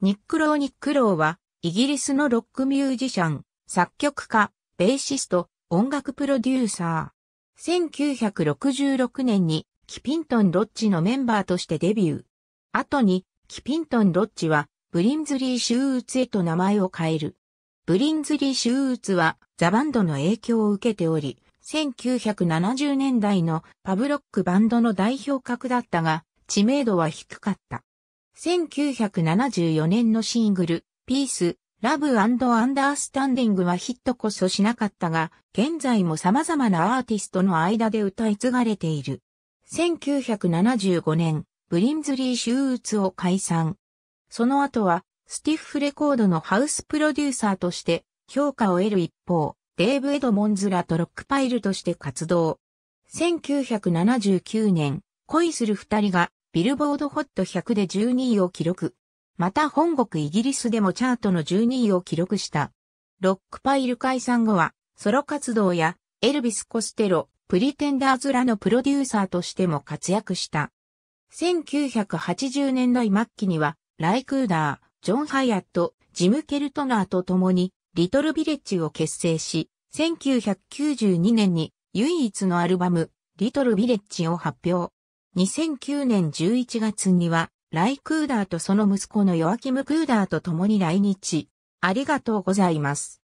ニックロー・ニックローは、イギリスのロックミュージシャン、作曲家、ベーシスト、音楽プロデューサー。1966年に、キピントン・ロッジのメンバーとしてデビュー。後に、キピントン・ロッジは、ブリンズリー・シューーツへと名前を変える。ブリンズリー・シューーツは、ザ・バンドの影響を受けており、1970年代のパブロックバンドの代表格だったが、知名度は低かった。1974年のシングル、ピース、ラブアンダースタンディングはヒットこそしなかったが、現在も様々なアーティストの間で歌い継がれている。1975年、ブリンズリー・シューーツを解散。その後は、スティッフレコードのハウスプロデューサーとして評価を得る一方、デーブ・エドモンズらとロックパイルとして活動。1979年、恋する二人がビルボードホット100で12位を記録。また本国イギリスでもチャートの12位を記録した。ロックパイル解散後は、ソロ活動や、エルビス・コステロ、プリテンダーズらのプロデューサーとしても活躍した。1980年代末期には、ライクーダー、ジョン・ハイアット、ジム・ケルトナーと共に、リトル・ビレッジを結成し、1992年に唯一のアルバム、リトル・ビレッジを発表。2009年11月には、ライ・クーダーとその息子のヨアキム・クーダーと共に来日。ありがとうございます。